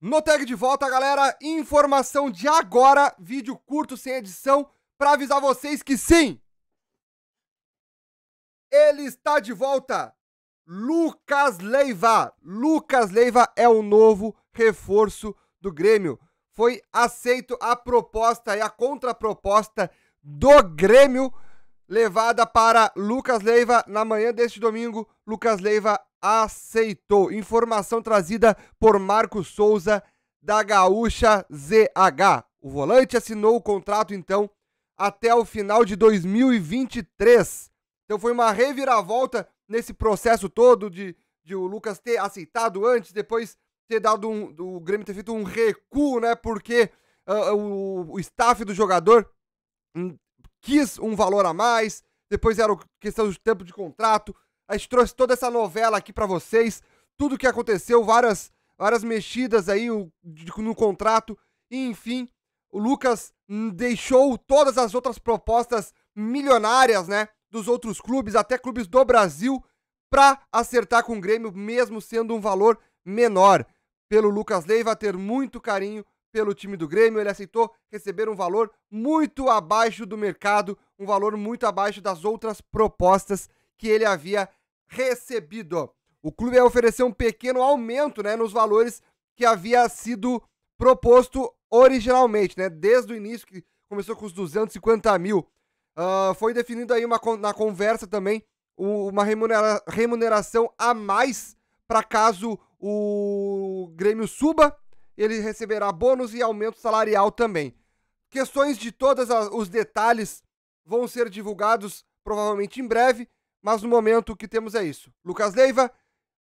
No tag de volta, galera, informação de agora, vídeo curto sem edição, para avisar vocês que sim, ele está de volta. Lucas Leiva. Lucas Leiva é o novo reforço do Grêmio. Foi aceito a proposta e a contraproposta do Grêmio levada para Lucas Leiva na manhã deste domingo. Lucas Leiva aceitou. Informação trazida por Marcos Souza da Gaúcha ZH. O volante assinou o contrato então até o final de 2023. Então foi uma reviravolta nesse processo todo de, de o Lucas ter aceitado antes, depois ter dado um, o Grêmio ter feito um recuo, né? Porque uh, o, o staff do jogador quis um valor a mais, depois era questão de tempo de contrato. A gente trouxe toda essa novela aqui para vocês, tudo o que aconteceu, várias, várias mexidas aí no contrato, e enfim, o Lucas deixou todas as outras propostas milionárias, né, dos outros clubes, até clubes do Brasil, para acertar com o Grêmio, mesmo sendo um valor menor. Pelo Lucas Leiva ter muito carinho pelo time do Grêmio. Ele aceitou receber um valor muito abaixo do mercado, um valor muito abaixo das outras propostas que ele havia recebido. O clube ofereceu um pequeno aumento né, nos valores que havia sido proposto originalmente, né, desde o início, que começou com os 250 mil. Uh, foi definido aí uma, na conversa também uma remunera, remuneração a mais para caso o Grêmio suba ele receberá bônus e aumento salarial também. Questões de todos os detalhes vão ser divulgados provavelmente em breve, mas no momento o que temos é isso. Lucas Leiva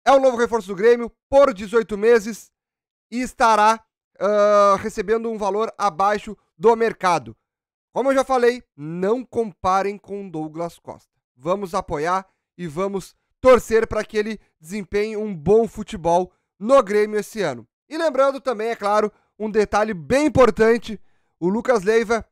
é o novo reforço do Grêmio por 18 meses e estará uh, recebendo um valor abaixo do mercado. Como eu já falei, não comparem com Douglas Costa. Vamos apoiar e vamos torcer para que ele desempenhe um bom futebol no Grêmio esse ano. E lembrando também, é claro, um detalhe bem importante: o Lucas Leiva,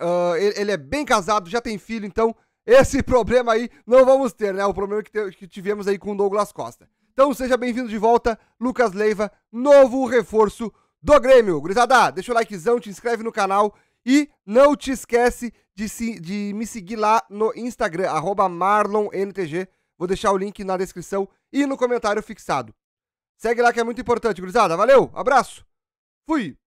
uh, ele, ele, é bem casado, já tem filho, então esse problema aí não vamos ter, né? O problema que, te, que tivemos aí com o Douglas Costa. Então seja bem-vindo de volta, Lucas Leiva, novo reforço do Grêmio. Gurizada, deixa o likezão, te inscreve no canal e não te esquece de, se, de me seguir lá no Instagram, marlonntg. Vou deixar o link na descrição e no comentário fixado. Segue lá que é muito importante, gurizada. Valeu, abraço. Fui.